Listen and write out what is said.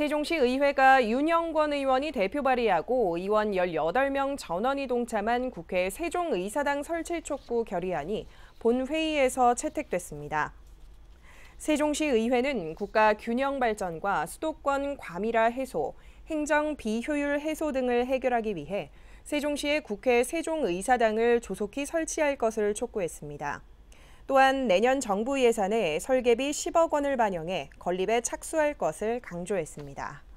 세종시 의회가 윤영권 의원이 대표 발의하고 의원 18명 전원이 동참한 국회 세종의사당 설치 촉구 결의안이 본회의에서 채택됐습니다. 세종시 의회는 국가 균형 발전과 수도권 과밀화 해소, 행정 비효율 해소 등을 해결하기 위해 세종시의 국회 세종의사당을 조속히 설치할 것을 촉구했습니다. 또한 내년 정부 예산에 설계비 10억 원을 반영해 건립에 착수할 것을 강조했습니다.